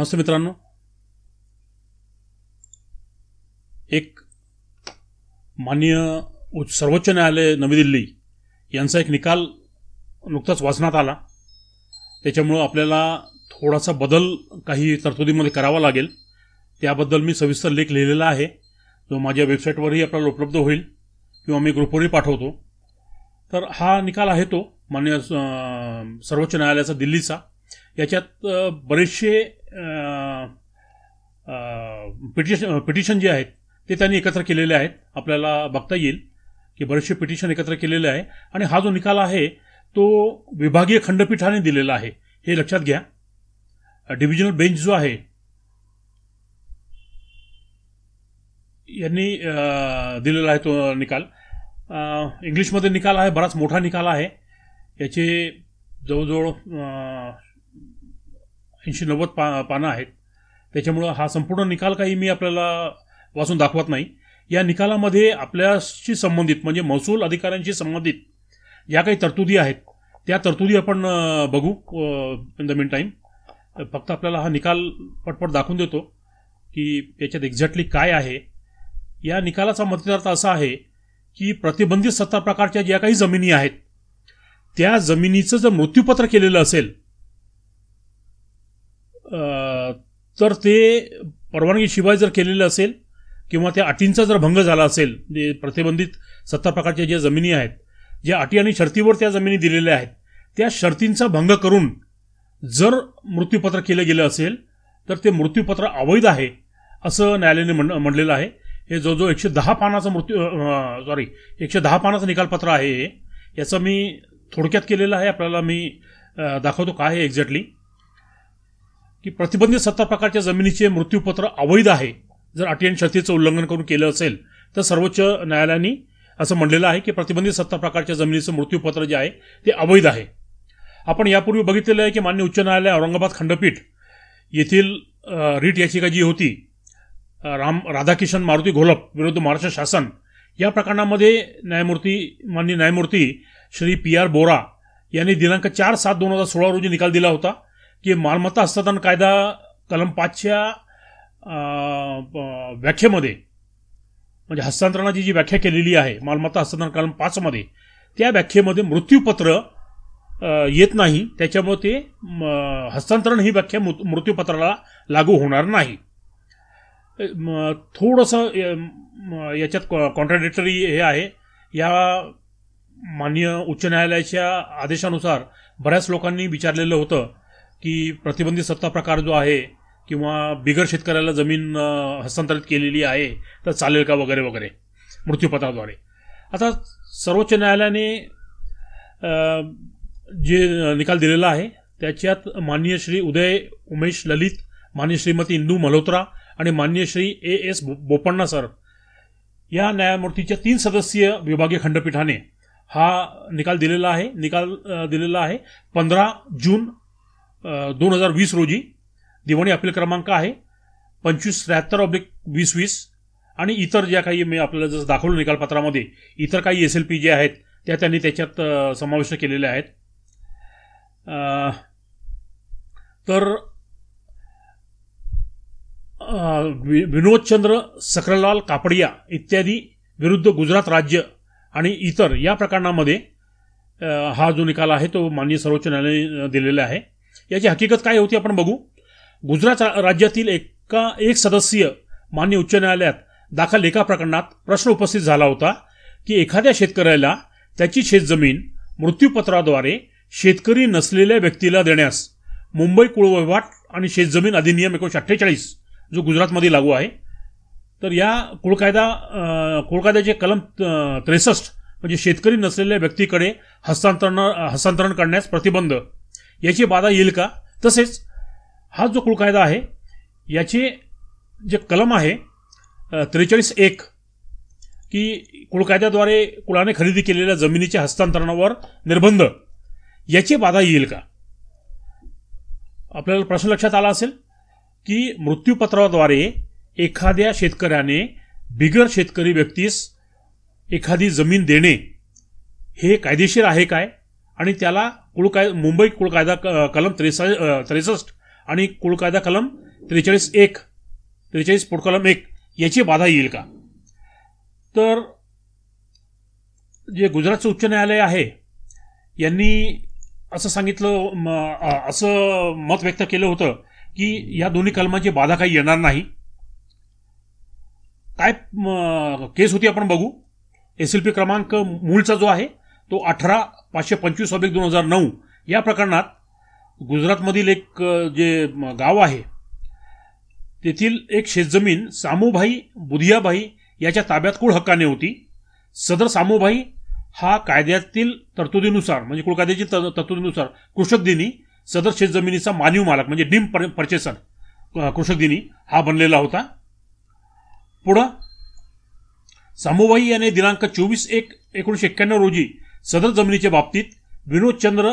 नमस्ते मित्रांनो एक माननीय सर्वोच्च न्यायालय नवी दिल्ली यांचा एक निकाल नुकताच वाचण्यात आला त्याच्यामुळं आपल्याला थोडासा बदल काही तरतुदीमध्ये करावा लागेल त्याबद्दल मी सविस्तर लेख लिहिलेला आहे जो माझ्या वेबसाईटवरही आपल्याला उपलब्ध होईल किंवा मी ग्रुपवरही पाठवतो तर हा निकाल आहे तो मान्य सर्वोच्च न्यायालयाचा दिल्लीचा याच्यात बरेचसे पिटिशन पिटिशन जे आहेत ते त्यांनी एकत्र केलेले आहेत आपल्याला बघता येईल की बरेचसे पिटिशन एकत्र केलेले आहे आणि हा जो निकाल आहे तो विभागीय खंडपीठाने दिलेला आहे हे लक्षात घ्या डिव्हिजनल बेंच जो आहे यांनी दिलेला आहे तो निकाल इंग्लिशमध्ये निकाल आहे बराच मोठा निकाल आहे याचे जवळजवळ ऐंशी नव्वद पा पानं आहेत त्याच्यामुळं हा संपूर्ण निकाल काही मी आपल्याला वाचून दाखवत नाही या निकालामध्ये आपल्याशी संबंधित म्हणजे महसूल अधिकाऱ्यांशी संबंधित ज्या काही तरतुदी आहेत त्या तरतुदी आपण बघू इन द मिन टाईम फक्त आपल्याला हा निकाल पटपट दाखवून देतो की त्याच्यात एक्झॅक्टली काय आहे या निकालाचा मतदार्थ असा आहे की प्रतिबंधित सत्ता प्रकारच्या ज्या काही जमिनी आहेत त्या जमिनीचं जर मृत्यूपत्र केलेलं असेल तर ते परवानगीशिवाय जर केलेलं असेल किंवा त्या अटींचा जर भंग झाला असेल जे प्रतिबंधित सत्तर प्रकारच्या ज्या जमिनी आहेत ज्या अटी आणि शर्तीवर त्या जमिनी दिलेल्या आहेत त्या शर्तींचा भंग करून जर मृत्यूपत्र केलं गेलं असेल तर ते मृत्यूपत्र अवैध आहे असं न्यायालयाने म्हण म्हटलेलं आहे हे जो जो एकशे दहा पानाचं मृत्यू सॉरी एकशे दहा पानाचं निकालपत्र आहे याचं मी थोडक्यात केलेलं आहे आपल्याला मी दाखवतो काय आहे एक्झॅक्टली की प्रतिबंधित सत्ता प्रकारच्या जमिनीचे मृत्यूपत्र अवैध आहे जर अटी आणि शर्तीचं उल्लंघन करून केलं असेल तर सर्वोच्च न्यायालयाने असं म्हणलेलं आहे की प्रतिबंधित सत्ता प्रकारच्या जमिनीचं मृत्यूपत्र जे आहे ते अवैध आहे आपण यापूर्वी बघितलेलं आहे की मान्य उच्च न्यायालय औरंगाबाद खंडपीठ येथील रीट याचिका जी होती राम राधाकिशन मारुती घोलप विरुद्ध महाराष्ट्र शासन या प्रकरणामध्ये न्यायमूर्ती मान्य न्यायमूर्ती श्री पी आर बोरा यांनी दिनांक चार सात दोन हजार सोळा रोजी निकाल दिला होता की मालमत्ता हस्तांतरण कायदा कलम पाचच्या व्याख्येमध्ये म्हणजे हस्तांतरणाची जी व्याख्या केलेली आहे मालमत्ता हस्तांतरण कलम पाचमध्ये त्या व्याख्येमध्ये मृत्यूपत्र येत नाही त्याच्यामुळे ते हस्तांतरण ही व्याख्या मृत्यूपत्राला लागू होणार नाही थोडंसं याच्यात कॉ हे आहे या माननीय उच्च न्यायालयाच्या आदेशानुसार बऱ्याच लोकांनी विचारलेलं होतं की प्रतिबंधित सत्ता प्रकार जो आहे किंवा बिगर शेतकऱ्याला जमीन हस्तांतरित केलेली आहे तर चालेल का वगैरे वगैरे मृत्यूपत्राद्वारे आता सर्वोच्च न्यायालयाने जे निकाल दिलेला आहे त्याच्यात माननीय श्री उदय उमेश ललित मान्य श्रीमती इंदू मल्होत्रा आणि मान्य Shri A S Bopanna sir या न्यायमूर्तीच्या तीन सदस्यीय विभागीय खंडपीठाने हा निकाल दिलेला आहे निकाल दिलेला आहे पंधरा जून दोन हजार वीस रोजी दिवाणी अपील क्रमांक आहे पंचवीस त्र्याहत्तर ऑब्लिक वीस वीस आणि इतर ज्या काही मी आपल्याला जसं दाखवलं निकालपत्रामध्ये इतर काही एस एल पी जे आहेत त्या त्यांनी त्याच्यात समाविष्ट केलेल्या आहेत तर विनोदचंद्र सक्रलाल कापडिया इत्यादी विरुद्ध गुजरात राज्य आणि इतर या प्रकरणामध्ये हा जो निकाल आहे तो माननीय सर्वोच्च न्यायालयाने दिलेला आहे याची हकीकत काय होती आपण बघू गुजरात राज्यातील एका एक सदस्यीय मान्य उच्च न्यायालयात दाखल एका प्रकरणात प्रश्न उपस्थित झाला होता की एखाद्या शेतकऱ्याला त्याची शेतजमीन मृत्यूपत्राद्वारे शेतकरी नसलेल्या व्यक्तीला देण्यास मुंबई वहिवाट आणि शेतजमीन अधिनियम एकोणीशे अठ्ठेचाळीस जो गुजरातमध्ये लागू आहे तर या कुळकायदा कुळकायद्याचे कलम त्रेसष्ट म्हणजे शेतकरी नसलेल्या व्यक्तीकडे हस्तांतरण हस्तांतरण करण्यास प्रतिबंध याची बाधा येईल का तसेच हा जो कुळ कायदा आहे याचे जे कलम आहे त्रेचाळीस एक की कुळ कायद्याद्वारे कुळाने खरेदी केलेल्या जमिनीच्या हस्तांतरणावर निर्बंध याची बाधा येईल का आपल्याला प्रश्न लक्षात आला असेल की मृत्यूपत्राद्वारे एखाद्या शेतकऱ्याने बिगर शेतकरी व्यक्तीस एखादी जमीन देणे हे कायदेशीर आहे काय आणि त्याला कुळकाय मुंबई कुळकायदा कलम त्रेसा त्रेसष्ट आणि कुळकायदा कलम त्रेचाळीस एक त्रेचाळीस कलम एक याची बाधा येईल का तर जे गुजरातचं उच्च न्यायालय आहे यांनी असं सांगितलं असं मत व्यक्त केलं होतं की या दोन्ही कलमांची बाधा काही येणार नाही काय केस होती आपण बघू एस एल पी क्रमांक मूळचा जो आहे तो अठरा पाचशे पंचवीस ऑब्लिक दोन हजार नऊ या प्रकरणात गुजरातमधील एक जे गाव आहे तेथील एक शेतजमीन सामूभाई बुधियाबाई याच्या ताब्यात कुळ हक्काने होती सदर सामूभाई हा कायद्यातील तरतुदीनुसार म्हणजे कुळ कायद्याची तरतुदीनुसार कृषक दिनी सदर शेतजमिनीचा मानीव मालक म्हणजे डीम पर्चेसर कृषक दिनी हा बनलेला होता पुढं सामूभाई याने दिनांक चोवीस एक एकोणीसशे एक्क्याण्णव रोजी सदर जमिनीच्या बाबतीत विनोदचंद्र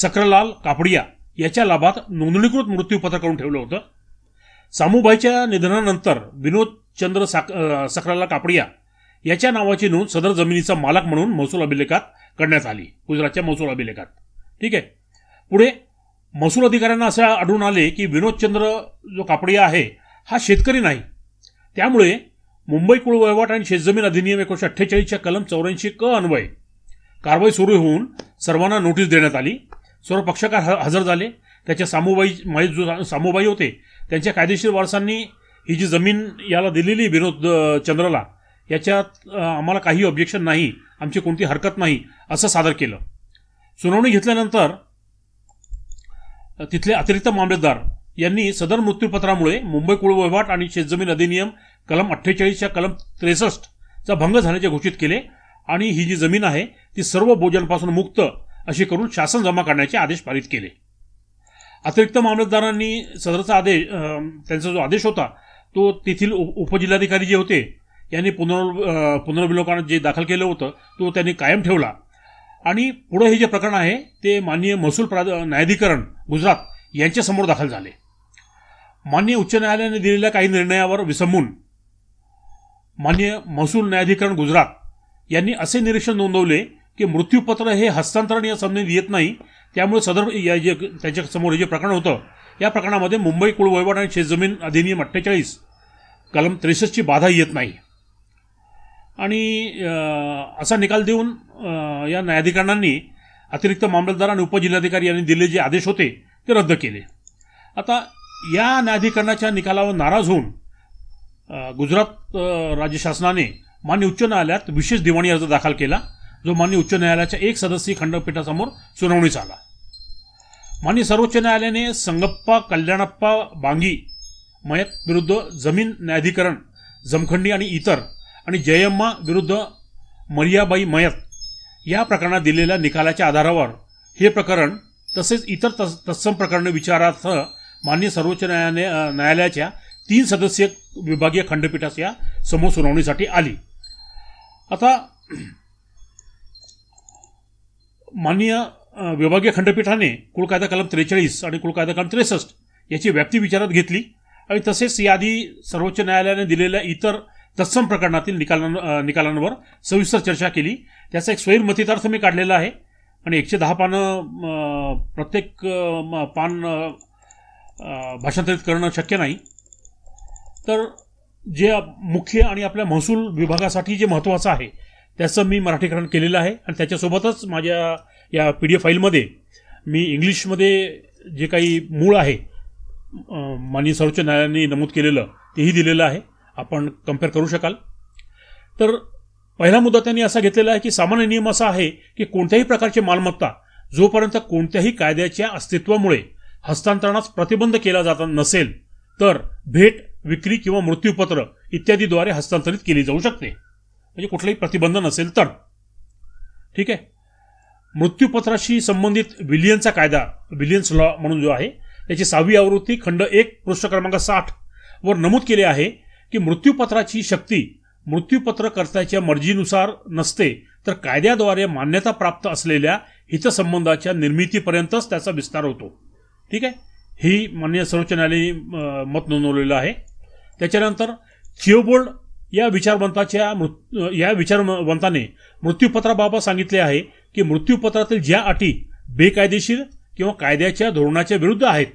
सक्रलाल कापडिया याच्या लाभात नोंदणीकृत मृत्यूपत्र करून ठेवलं होतं सामूबाईच्या निधनानंतर विनोदचंद्र साक सक्रलाल कापडिया याच्या नावाची नोंद सदर जमिनीचा मालक म्हणून महसूल अभिलेखात करण्यात आली गुजरातच्या महसूल अभिलेखात ठीक आहे पुढे महसूल अधिकाऱ्यांना असं आढळून आले की विनोदचंद्र जो कापडिया आहे हा शेतकरी नाही त्यामुळे मुंबई कुळवहिवाट आणि शेतजमीन अधिनियम एकोणीशे अठ्ठेचाळीसच्या कलम चौऱ्याऐंशी क अन्वय कारवाई सुरू होऊन सर्वांना नोटीस देण्यात आली सर्व पक्षकार हजर झाले त्याच्या सामूबाई माहीत जो सामूबाई होते त्यांच्या कायदेशीर वारसांनी ही जी जमीन याला दिलेली विनोद चंद्रला याच्यात आम्हाला काही ऑब्जेक्शन नाही आमची कोणती हरकत नाही असं सादर केलं सुनावणी घेतल्यानंतर तिथले अतिरिक्त मामलेदार यांनी सदर मृत्यूपत्रामुळे मुंबई कुळवैवाट आणि शेतजमीन अधिनियम कलम अठ्ठेचाळीसच्या कलम त्रेसष्टचा भंग झाल्याचे घोषित केले आणि ही जी जमीन आहे ती सर्व बोजांपासून मुक्त अशी करून शासन जमा करण्याचे आदेश पारित केले अतिरिक्त मामलतदारांनी सदरचा आदेश त्यांचा जो आदेश होता तो तेथील उपजिल्हाधिकारी जे होते यांनी पुनर् पुनर्विलोकनात जे दाखल केलं होतं तो त्यांनी कायम ठेवला आणि पुढं हे जे प्रकरण आहे ते माननीय महसूल प्रा न्यायाधिकरण गुजरात यांच्यासमोर दाखल झाले मान्य उच्च न्यायालयाने दिलेल्या काही निर्णयावर विसंबून मान्य महसूल न्यायाधिकरण गुजरात यांनी असे निरीक्षण नोंदवले की मृत्यूपत्र हे हस्तांतरण या संबंधित येत नाही त्यामुळे सदर या जे त्याच्यासमोर हे जे प्रकरण होतं या प्रकरणामध्ये मुंबई कुळवहिवाट आणि शेतजमीन अधिनियम अठ्ठेचाळीस कलम त्रेसष्टची बाधा येत नाही आणि असा निकाल देऊन या न्यायाधिकरणांनी अतिरिक्त मामलतदार आणि उपजिल्हाधिकारी यांनी दिले जे आदेश होते ते रद्द केले आता या न्यायाधिकरणाच्या निकालावर नाराज होऊन गुजरात राज्य शासनाने मान्य उच्च न्यायालयात विशेष दिवाणी अर्ज दाखल केला जो मान्य उच्च न्यायालयाच्या एक सदस्यीय खंडपीठासमोर सुनावणीस आला मान्य सर्वोच्च न्यायालयाने संगप्पा कल्याणप्पा बांगी मयत विरुद्ध जमीन न्यायाधिकरण जमखंडी आणि इतर आणि जयम्मा विरुद्ध मरियाबाई मयत या प्रकरणात दिलेल्या निकालाच्या आधारावर हे प्रकरण तसेच इतर तस तत्सम प्रकरणे विचारार्थ मान्य सर्वोच्च न्यायालय न्यायालयाच्या तीन सदस्यीय विभागीय खंडपीठास या समोर सुनावणीसाठी आली आता माननीय विभागीय खंडपीठाने कुलकायदा कलम त्रेचाळीस आणि कुलकायदा कलम त्रेसष्ट याची व्याप्ती विचारात घेतली आणि तसेच याआधी सर्वोच्च न्यायालयाने दिलेल्या इतर तत्सम प्रकरणातील निकालां निकालांवर सविस्तर चर्चा केली त्याचा एक स्वयंमतितार्थ मी काढलेला आहे आणि एकशे दहा पानं प्रत्येक पान भाषांतरित करणं शक्य नाही तर जे मुख्य आणि आपल्या महसूल विभागासाठी जे महत्त्वाचं आहे त्याचं मी मराठीकरण केलेलं आहे आणि त्याच्यासोबतच माझ्या या पी डी एफ फाईलमध्ये मी इंग्लिशमध्ये जे काही मूळ आहे माननीय सर्वोच्च न्यायालयाने नमूद केलेलं तेही दिलेलं आहे आपण कम्पेअर करू शकाल तर पहिला मुद्दा त्यांनी असा घेतलेला आहे की सामान्य नियम असा आहे की कोणत्याही प्रकारची मालमत्ता जोपर्यंत कोणत्याही कायद्याच्या अस्तित्वामुळे हस्तांतरणास प्रतिबंध केला जात नसेल तर भेट विक्री किंवा मृत्यूपत्र इत्यादीद्वारे हस्तांतरित केली जाऊ शकते म्हणजे कुठलाही प्रतिबंध नसेल तर ठीक आहे मृत्यूपत्राशी संबंधित विलियनचा कायदा विलियन्स लॉ म्हणून जो आहे त्याची सहावी आवृत्ती खंड एक पृष्ठ क्रमांक साठ वर नमूद केले आहे की मृत्यूपत्राची शक्ती मृत्यूपत्रकर्त्याच्या मर्जीनुसार नसते तर कायद्याद्वारे मान्यता प्राप्त असलेल्या हितसंबंधाच्या निर्मितीपर्यंतच त्याचा विस्तार होतो ठीक आहे ही मान्य सर्वोच्च न्यायालयाने मत नोंदवलेलं आहे त्याच्यानंतर थिओबोल्ड या विचारवंताच्या या विचारवंताने मृत्यूपत्राबाबत सांगितले आहे की मृत्यूपत्रातील ज्या अटी बेकायदेशीर किंवा कायद्याच्या धोरणाच्या विरुद्ध आहेत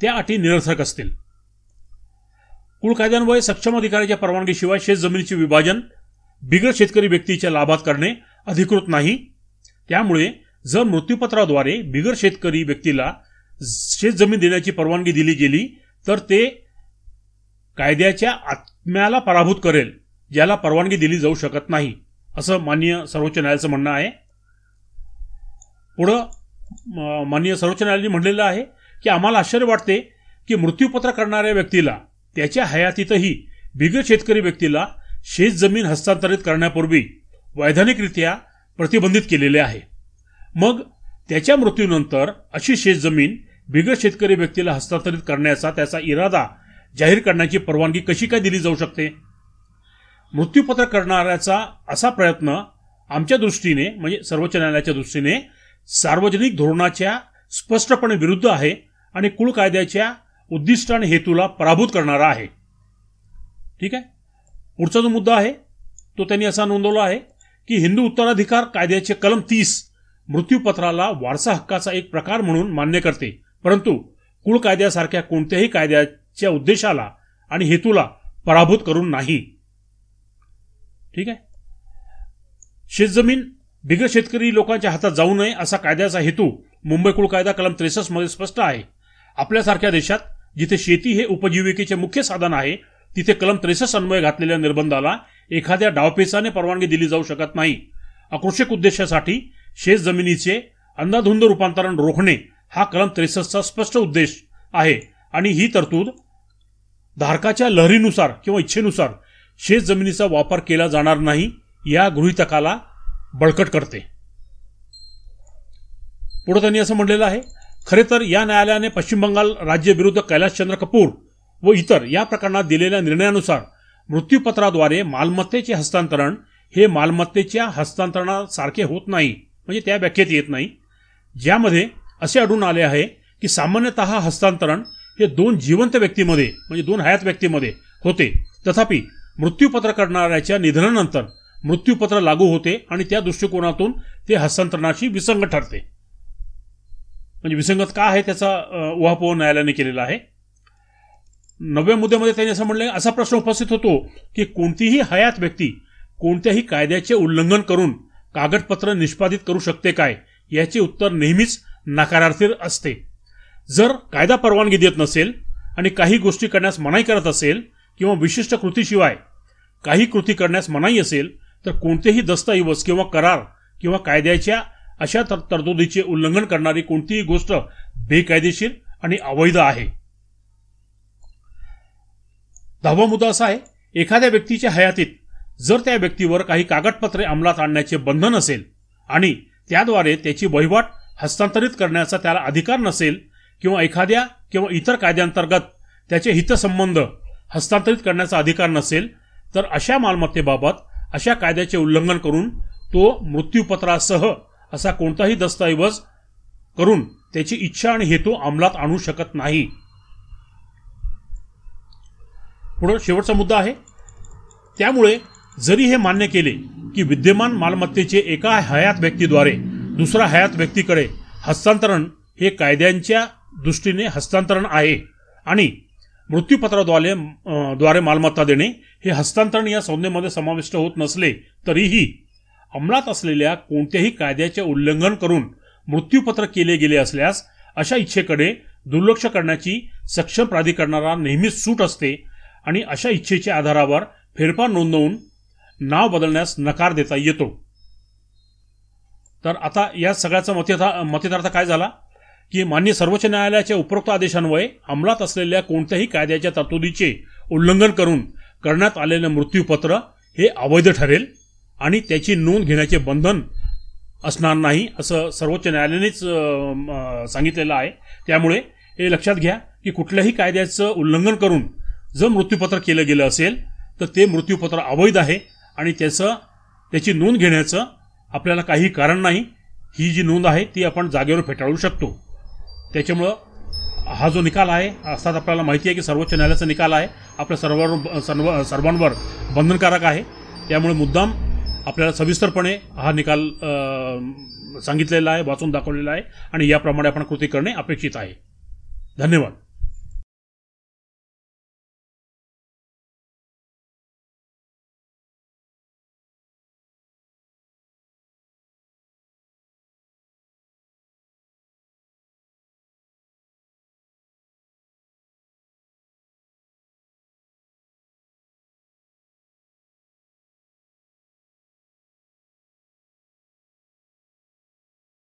त्या अटी निरर्थक असतील कुळ कायद्यांमुळे सक्षम अधिकाऱ्याच्या परवानगीशिवाय शेत जमिनीचे विभाजन बिगर शेतकरी व्यक्तीच्या लाभात करणे अधिकृत नाही त्यामुळे जर मृत्यूपत्राद्वारे बिगर शेतकरी व्यक्तीला शेतजमीन देण्याची परवानगी दिली गेली तर ते कायद्याच्या आत्म्याला पराभूत करेल ज्याला परवानगी दिली जाऊ शकत नाही असं माननीय सर्वोच्च न्यायालयाचं म्हणणं आहे पुढं माननीय सर्वोच्च न्यायालयाने म्हणलेलं आहे की आम्हाला आश्चर्य वाटते की मृत्यूपत्र करणाऱ्या व्यक्तीला त्याच्या हयातीतही बिगर शेतकरी व्यक्तीला शेत जमीन हस्तांतरित करण्यापूर्वी वैधानिकरित्या प्रतिबंधित केलेले आहे मग त्याच्या मृत्यूनंतर अशी शेतजमीन बिगर शेतकरी व्यक्तीला हस्तांतरित करण्याचा त्याचा इरादा जाहीर करण्याची परवानगी कशी काय दिली जाऊ शकते मृत्यूपत्र करणाऱ्याचा असा प्रयत्न आमच्या दृष्टीने म्हणजे सर्वोच्च न्यायालयाच्या दृष्टीने सार्वजनिक धोरणाच्या स्पष्टपणे विरुद्ध आहे आणि कुळ कायद्याच्या उद्दिष्ट आणि हेतूला पराभूत करणारा आहे ठीक आहे पुढचा जो मुद्दा आहे तो त्यांनी असा नोंदवला आहे की हिंदू उत्तराधिकार कायद्याचे कलम तीस मृत्यूपत्राला वारसा हक्काचा एक प्रकार म्हणून मान्य करते परंतु कुळ कायद्यासारख्या कोणत्याही कायद्या च्या उद्देशाला आणि हेतूला पराभूत करून नाही ठीक आहे शेतजमीन बिगर शेतकरी लोकांच्या हातात जाऊ नये असा कायद्याचा हेतू मुंबई कुळ कायदा कलम मध्ये स्पष्ट आहे आपल्यासारख्या देशात जिथे शेती हे उपजीविकेचे मुख्य साधन आहे तिथे कलम त्रेसष्ट अन्वय घातलेल्या निर्बंधाला एखाद्या डावपेचाने परवानगी दिली जाऊ शकत नाही आकृषक उद्देशासाठी शेत जमिनीचे अंदाधुंद रूपांतरण रोखणे हा कलम त्रेसष्टचा स्पष्ट उद्देश आहे आणि ही तरतूद धारकाच्या लहरीनुसार किंवा इच्छेनुसार शेत जमिनीचा वापर केला जाणार नाही या गृहितकाला बळकट करते पुढे त्यांनी असं म्हटलेलं आहे खरे तर या न्यायालयाने पश्चिम बंगाल राज्य विरुद्ध कैलाशचंद्र कपूर व इतर या प्रकरणात दिलेल्या निर्णयानुसार मृत्यूपत्राद्वारे मालमत्तेचे हस्तांतरण हे मालमत्तेच्या हस्तांतरणासारखे होत नाही म्हणजे त्या व्याख्येत येत नाही ज्यामध्ये असे आढळून आले आहे की सामान्यत हस्तांतरण हे दोन जिवंत व्यक्तीमध्ये म्हणजे दोन हयात व्यक्तीमध्ये होते तथापि मृत्यूपत्र करणाऱ्याच्या निधनानंतर मृत्यूपत्र लागू होते आणि त्या दृष्टिकोनातून ते हस्तांतरणाशी विसंगत ठरते म्हणजे विसंगत का आहे त्याचा उहापोह न्यायालयाने केलेला आहे नव्या मुद्द्यामध्ये त्यांनी असं म्हणलं असा प्रश्न उपस्थित होतो की कोणतीही हयात व्यक्ती कोणत्याही कायद्याचे उल्लंघन करून कागदपत्र निष्पादित करू शकते काय याचे उत्तर नेहमीच नकारार्थी असते जर कायदा परवानगी देत नसेल आणि काही गोष्टी करण्यास मनाई करत असेल किंवा विशिष्ट कृतीशिवाय काही कृती करण्यास मनाई असेल तर कोणतेही दस्तऐवज किंवा करार किंवा कायद्याच्या अशा तरतुदीचे उल्लंघन करणारी कोणतीही गोष्ट बेकायदेशीर आणि अवैध आहे दहावा मुद्दा असा आहे एखाद्या व्यक्तीच्या हयातीत जर त्या व्यक्तीवर काही कागदपत्रे अंमलात आणण्याचे बंधन असेल आणि त्याद्वारे त्याची वहिवाट हस्तांतरित करण्याचा त्याला अधिकार नसेल किंवा एखाद्या किंवा इतर कायद्यांतर्गत त्याचे हितसंबंध हस्तांतरित करण्याचा अधिकार नसेल तर अशा मालमत्तेबाबत अशा कायद्याचे उल्लंघन करून तो मृत्यूपत्रासह असा कोणताही दस्तऐवज करून त्याची इच्छा आणि हेतू अंमलात आणू शकत नाही पुढं शेवटचा मुद्दा आहे त्यामुळे जरी हे मान्य केले की विद्यमान मालमत्तेचे एका हयात व्यक्तीद्वारे दुसरा हयात व्यक्तीकडे हस्तांतरण हे कायद्यांच्या दृष्टीने हस्तांतरण आहे आणि मृत्यूपत्राद्वारे द्वारे मालमत्ता देणे हे हस्तांतरण या संज्ञेमध्ये समाविष्ट होत नसले तरीही अंमलात असलेल्या कोणत्याही कायद्याचे उल्लंघन करून मृत्यूपत्र केले गेले असल्यास अशा इच्छेकडे दुर्लक्ष करण्याची सक्षम प्राधिकरणाला नेहमीच सूट असते आणि अशा इच्छेच्या आधारावर फेरफार नोंदवून नाव बदलण्यास नकार देता येतो तर आता या सगळ्याचा मतदार मतदार्थ काय झाला की मान्य सर्वोच्च न्यायालयाच्या उपरोक्त आदेशांमुळे अंमलात असलेल्या कोणत्याही कायद्याच्या तरतुदीचे उल्लंघन करून करण्यात आलेलं मृत्यूपत्र हे अवैध ठरेल आणि त्याची नोंद घेण्याचे बंधन असणार नाही असं सर्वोच्च न्यायालयानेच सांगितलेलं आहे त्यामुळे हे लक्षात घ्या की कुठल्याही कायद्याचं उल्लंघन करून जर मृत्यूपत्र केलं गेलं असेल तर ते मृत्यूपत्र अवैध आहे आणि त्याचं त्याची नोंद घेण्याचं आपल्याला काही कारण नाही ही जी नोंद आहे ती आपण जागेवर फेटाळू शकतो त्याच्यामुळं हा जो निकाल आहे अर्थात आपल्याला माहिती आहे की सर्वोच्च न्यायालयाचा निकाल आहे आपल्या सर्वांवर सर्व सर्वांवर बंधनकारक आहे त्यामुळे मुद्दाम आपल्याला सविस्तरपणे हा निकाल सांगितलेला आहे वाचून दाखवलेला आहे आणि याप्रमाणे आपण कृती करणे अपेक्षित आहे धन्यवाद